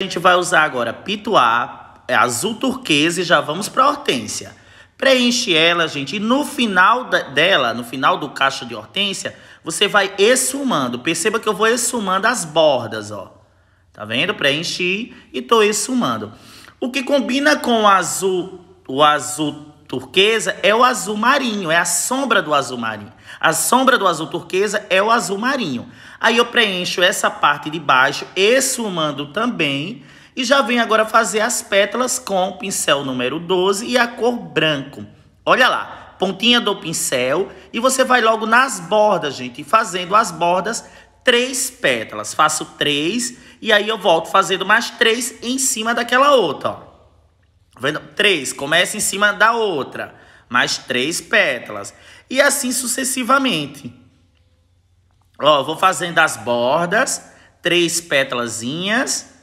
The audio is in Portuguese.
A gente vai usar agora pituá, é azul turquesa e já vamos para a hortênsia. Preenche ela, gente, e no final da, dela, no final do cacho de hortência você vai exumando. Perceba que eu vou exumando as bordas, ó. Tá vendo? Preenchi e tô exumando. O que combina com o azul, o azul turquesa é o azul marinho, é a sombra do azul marinho. A sombra do azul turquesa é o azul marinho. Aí eu preencho essa parte de baixo, esfumando também. E já venho agora fazer as pétalas com o pincel número 12 e a cor branco. Olha lá, pontinha do pincel. E você vai logo nas bordas, gente, fazendo as bordas três pétalas. Faço três e aí eu volto fazendo mais três em cima daquela outra, ó. Tá três, começa em cima da outra, mais três pétalas. E assim sucessivamente. Ó, vou fazendo as bordas, três pétalazinhas